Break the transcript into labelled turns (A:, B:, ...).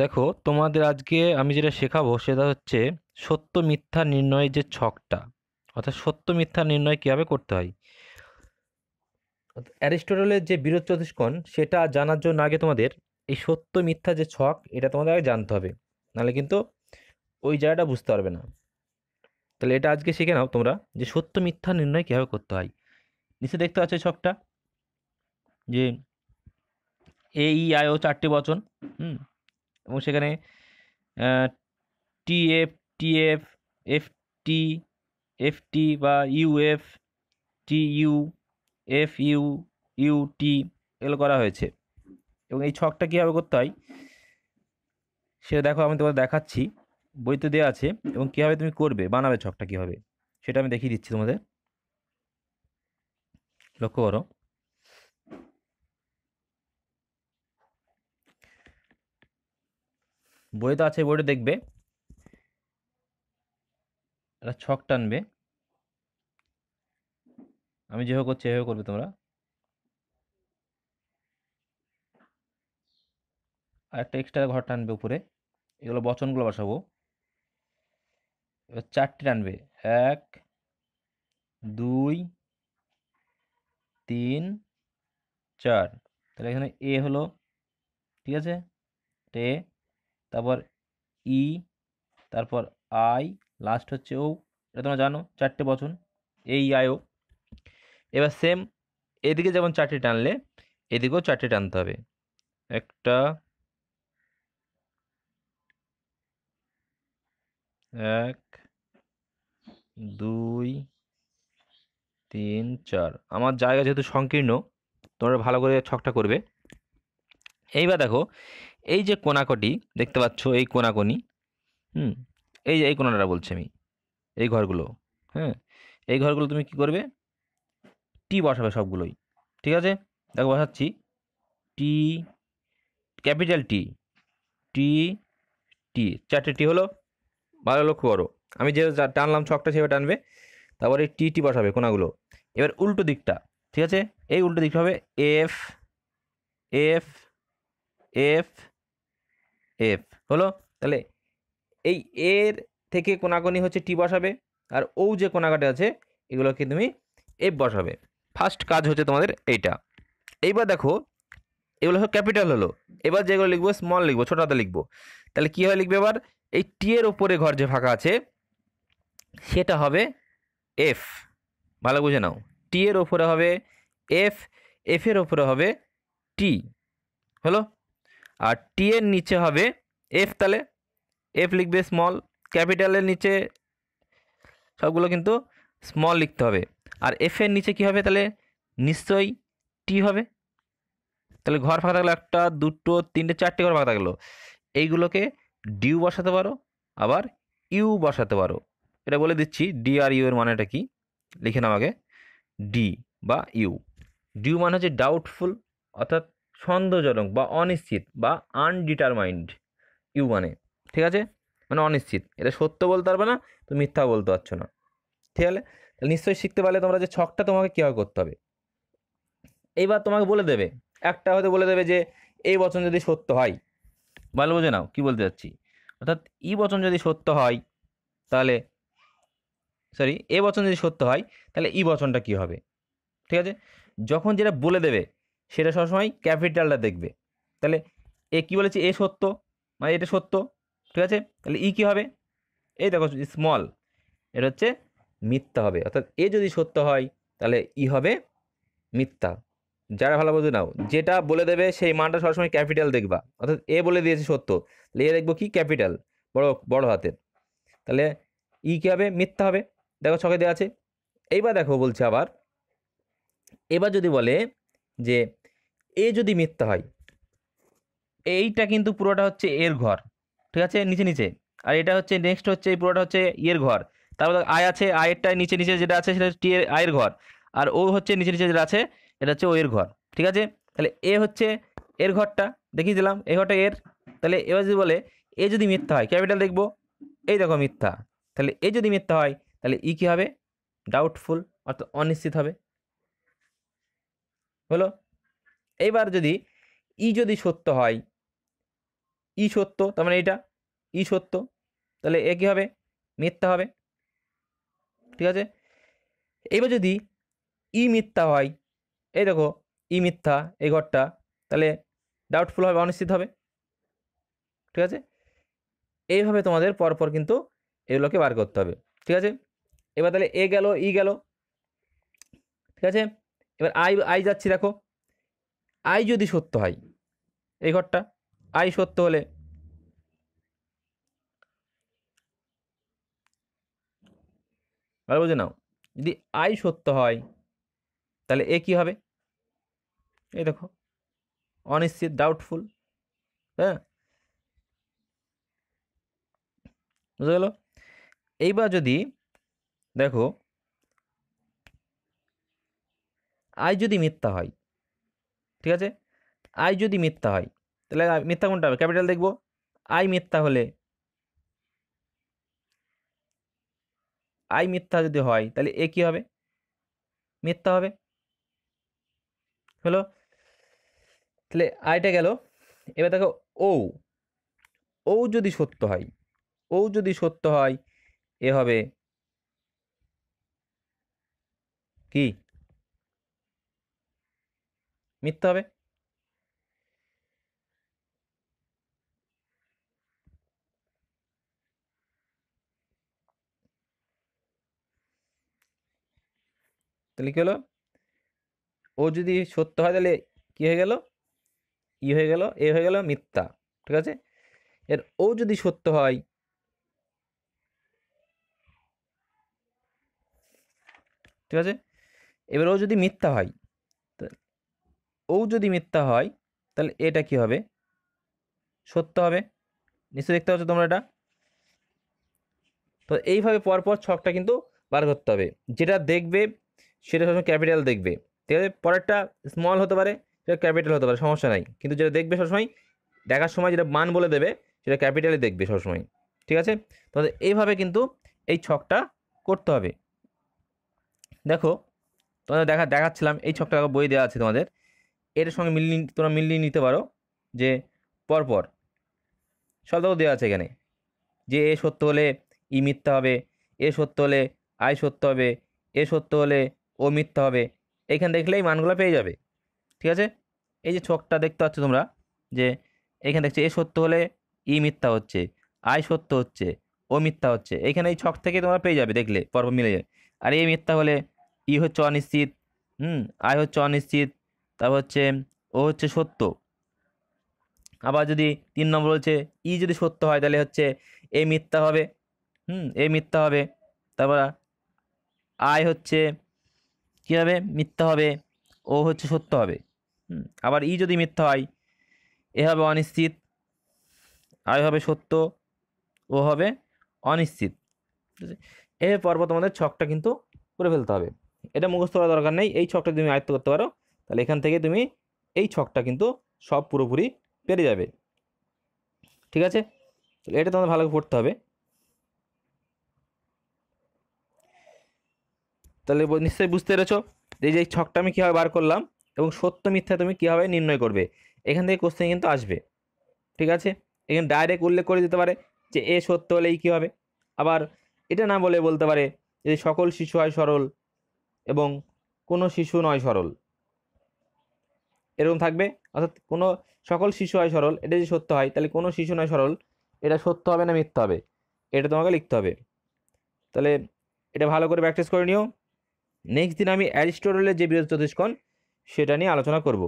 A: দেখো তোমাদের আজকে আমি যেটা শেখাবো সেটা হচ্ছে সত্য মিথ্যা নির্ণয়ের যে ছকটা অর্থাৎ সত্য মিথ্যা নির্ণয় কীভাবে করতে হয় অ্যারিস্টটলের যে বিরোধ চতুষ্কণ সেটা জানার জন্য আগে তোমাদের এই সত্য মিথ্যা যে ছক এটা তোমাদের আগে জানতে হবে নাহলে কিন্তু ওই জায়গাটা বুঝতে পারবে না তাহলে এটা আজকে শিখে নাও তোমরা যে সত্য মিথ্যা নির্ণয় কীভাবে করতে হয় নিচে দেখতে পাচ্ছ ছকটা যে এ ই আই ও চারটি বচন হুম এবং সেখানে টিএফ টিএফ এফটি এফটি বা UF T U F U U T এগুলো করা হয়েছে এবং এই ছকটা কীভাবে করতে হয় সেটা দেখো আমি তোমাদের দেখাচ্ছি বইতে দেওয়া আছে এবং কীভাবে তুমি করবে বানাবে ছকটা কীভাবে সেটা আমি দেখিয়ে দিচ্ছি তোমাদের লক্ষ্য করো বই তো আছে বইটা দেখবে একটা ছক টানবে আমি যেভাবে করছি এভাবে করবে তোমরা আর একটা এক্সট্রা ঘর টানবে উপরে এগুলো বচনগুলো বসাবো এবার চারটি টানবে এক দুই তিন চার তাহলে এখানে এ হলো ঠিক আছে এটা এ তারপর ই তারপর আই লাস্ট হচ্ছে ও এটা তোমরা জানো চারটে বচন এই আই ও এবার সেম এদিকে যেমন চারটে টানলে এদিকেও চারটে টানতে হবে একটা এক দুই তিন চার আমার জায়গা যেহেতু সংকীর্ণ তোমরা ভালো করে ছকটা করবে এইবার দেখো এই যে কোনাকটি দেখতে পাচ্ছ এই কোনাকনি হুম এই যে এই কোনাটা বলছি আমি এই ঘরগুলো হ্যাঁ এই ঘরগুলো তুমি কি করবে টি বসাবে সবগুলোই ঠিক আছে দেখো বসাচ্ছি টি ক্যাপিটাল টি টি টি চারটে টি হলো ভালো লক্ষ্য করো আমি যে টানলাম ছকটা সেভাবে টানবে তারপরে টি টি বসাবে কোনাগুলো এবার উল্টো দিকটা ঠিক আছে এই উল্টো দিকটা হবে এফ এফ এফ এফ হলো তাহলে এই এর থেকে কোনাকোনি হচ্ছে টি বসাবে আর ও যে কোনাকাটি আছে এগুলোকে তুমি এফ বসাবে ফার্স্ট কাজ হচ্ছে তোমাদের এইটা এইবার দেখো এগুলো হলো ক্যাপিটাল হলো এবার যেগুলো লিখবো স্মল লিখবো ছোটাতে হাতে লিখবো তাহলে কী হয় লিখবে এবার এই টি এর ওপরে ঘর যে ফাঁকা আছে সেটা হবে এফ ভালো বুঝে নাও টি এর ওপরে হবে এফ এফ এর ওপরে হবে টি হলো আর টি এর নিচে হবে এফ তাহলে এফ লিখবে স্মল ক্যাপিটালের নিচে সবগুলো কিন্তু স্মল লিখতে হবে আর এফ এর নিচে কি হবে তাহলে নিশ্চয়ই টি হবে তাহলে ঘর ফাঁকা থাকলো একটা দুটো তিনটে চারটে ঘর ফাঁকা থাকলো এইগুলোকে ডিউ বসাতে পারো আবার ইউ বসাতে পারো এটা বলে দিচ্ছি ডি আর ইউ এর মানেটা কি লিখে নাও আমাকে ডি বা ইউ ডিউ মানে হচ্ছে ডাউটফুল অর্থাৎ সন্দেহজনক বা অনিশ্চিত বা আনডিটারমাইন্ড ইউ মানে ঠিক আছে মানে অনিশ্চিত এটা সত্য বলতে পারবে না তুমি মিথ্যা বলতে পারছো না ঠিক আছে তাহলে নিশ্চয়ই শিখতে পারলে তোমরা যে ছকটা তোমাকে কীভাবে করতে হবে এইবার তোমাকে বলে দেবে একটা হয়তো বলে দেবে যে এই বচন যদি সত্য হয় ভালো বোঝে নাও কী বলতে চাচ্ছি অর্থাৎ ই বচন যদি সত্য হয় তাহলে সরি এ বচন যদি সত্য হয় তাহলে ই বচনটা কী হবে ঠিক আছে যখন যেটা বলে দেবে সেটা সবসময় ক্যাপিটালটা দেখবে তাহলে এ কী বলেছে এ সত্য মানে এটা সত্য ঠিক আছে তাহলে ই কী হবে এই দেখো স্মল এটা হচ্ছে মিথ্যা হবে অর্থাৎ এ যদি সত্য হয় তাহলে ই হবে মিথ্যা যারা ভালো বুঝে নাও যেটা বলে দেবে সেই মানটা সবসময় ক্যাপিটাল দেখবা অর্থাৎ এ বলে দিয়েছে সত্য তাহলে এ দেখবো কি ক্যাপিটাল বড় বড় হাতের তাহলে ই কী হবে মিথ্যা হবে দেখো ছকে দেওয়া আছে এইবার দেখো বলছে আবার এবার যদি বলে যে এ যদি মিথ্যা হয় এইটা কিন্তু পুরোটা হচ্ছে এর ঘর ঠিক আছে নিচে নিচে আর এটা হচ্ছে নেক্সট হচ্ছে এই পুরোটা হচ্ছে ইয়ের ঘর তারপর আয় আছে আয়েরটা নিচে নিচে যেটা আছে সেটা হচ্ছে এর আয়ের ঘর আর ও হচ্ছে নিচে নিচে যেটা আছে এটা হচ্ছে ও এর ঘর ঠিক আছে তাহলে এ হচ্ছে এর ঘরটা দেখিয়ে দিলাম এ ঘরটা এর তাহলে এবার যদি বলে এ যদি মিথ্যা হয় ক্যাপিটাল দেখবো এই দেখো মিথ্যা তাহলে এ যদি মিথ্যা হয় তাহলে ই কী হবে ডাউটফুল অর্থাৎ অনিশ্চিত হবে হলো এবার যদি ই যদি সত্য হয় ই সত্য তার মানে এটা ই সত্য তাহলে এ কী হবে মিথ্যা হবে ঠিক আছে এবার যদি ই মিথ্যা হয় এই দেখো ই মিথ্যা এই ঘরটা তাহলে ডাউটফুল হবে অনিশ্চিত হবে ঠিক আছে এইভাবে তোমাদের পরপর কিন্তু এগুলোকে বার করতে হবে ঠিক আছে এবার তাহলে এ গেল ই গেল ঠিক আছে এবার আই আই যাচ্ছি দেখো আই যদি সত্য হয় এই ঘরটা আই সত্য হলে বুঝে নাও যদি আই সত্য হয় তাহলে এ কি হবে এই দেখো অনিশ্চিত ডাউটফুল হ্যাঁ বুঝে গেল এইবার যদি দেখো আই যদি মিথ্যা হয় ঠিক আছে আই যদি মিথ্যা হয় তাহলে মিথ্যা কোনটা হবে ক্যাপিটাল দেখব আই মিথ্যা হলে আই মিথ্যা যদি হয় তাহলে এ কী হবে মিথ্যা হবে হলো তাহলে আইটা গেল এবার দেখো ও ও যদি সত্য হয় ও যদি সত্য হয় এ হবে কি মিথ্যা হবে তাহলে কী হলো ও যদি সত্য হয় তাহলে কী হয়ে গেল ই হয়ে গেল এ হয়ে গেল মিথ্যা ঠিক আছে এর ও যদি সত্য হয় ঠিক আছে এবার ও যদি মিথ্যা হয় ও যদি মিথ্যা হয় তাহলে এটা কি হবে সত্য হবে নিশ্চয় দেখতে পাচ্ছ তোমরা এটা তো এইভাবে পরপর ছকটা কিন্তু বার করতে হবে যেটা দেখবে সেটা সবসময় ক্যাপিটাল দেখবে ঠিক আছে পরেরটা স্মল হতে পারে সেটা ক্যাপিটাল হতে পারে সমস্যা নাই কিন্তু যেটা দেখবে সবসময় দেখার সময় যেটা মান বলে দেবে সেটা ক্যাপিটালে দেখবে সবসময় ঠিক আছে তাহলে এইভাবে কিন্তু এই ছকটা করতে হবে দেখো তোমাদের দেখা দেখাচ্ছিলাম এই ছকটা বই দেওয়া আছে তোমাদের এটার সঙ্গে মিল তোমরা মিলিয়ে নিতে পারো যে পরপর শব্দও দেওয়া আছে এখানে যে এ সত্য হলে ই মিথ্যা হবে এ সত্য হলে আই সত্য হবে এ সত্য হলে ও মিথ্যা হবে দেখলে দেখলেই মানগুলো পেয়ে যাবে ঠিক আছে এই যে ছকটা দেখতে পাচ্ছ তোমরা যে এখানে দেখছি এ সত্য হলে ই মিথ্যা হচ্ছে আই সত্য হচ্ছে ও মিথ্যা হচ্ছে এখানে এই ছক থেকে তোমরা পেয়ে যাবে দেখলে পরপর মিলে যাবে আর এ মিথ্যা হলে ই হচ্ছে অনিশ্চিত হুম আয় হচ্ছে অনিশ্চিত তারপর হচ্ছে ও হচ্ছে সত্য আবার যদি তিন নম্বর হচ্ছে ই যদি সত্য হয় তাহলে হচ্ছে এ মিথ্যা হবে হুম এ মিথ্যা হবে তারপর আয় হচ্ছে কী হবে মিথ্যা হবে ও হচ্ছে সত্য হবে হুম আবার ই যদি মিথ্যা হয় এ হবে অনিশ্চিত আয় হবে সত্য ও হবে অনিশ্চিত এ পর্ব তোমাদের ছকটা কিন্তু করে ফেলতে হবে এটা মুখস্থ করার দরকার নেই এই ছকটা তুমি আয়ত্ত করতে পারো তাহলে এখান থেকে তুমি এই ছকটা কিন্তু সব পুরোপুরি পেরে যাবে ঠিক আছে তাহলে এটা তোমাদের ভালো পড়তে হবে তাহলে নিশ্চয়ই বুঝতে পেরেছ এই যে এই ছকটা আমি কীভাবে বার করলাম এবং সত্য মিথ্যা তুমি কীভাবে নির্ণয় করবে এখান থেকে কোশ্চেন কিন্তু আসবে ঠিক আছে এখানে ডাইরেক্ট উল্লেখ করে দিতে পারে যে এ সত্য হলে কী হবে আবার এটা না বলে বলতে পারে যে সকল শিশু হয় সরল এবং কোনো শিশু নয় সরল এরকম থাকবে অর্থাৎ কোনো সকল শিশু হয় সরল এটা যদি সত্য হয় তাহলে কোনো শিশু নয় সরল এটা সত্য হবে না মিথ্যা হবে এটা তোমাকে লিখতে হবে তাহলে এটা ভালো করে প্র্যাকটিস করে নিও নেক্সট দিন আমি অ্যারিস্টোটলের যে বৃহৎ চতুষ্কণ সেটা নিয়ে আলোচনা করব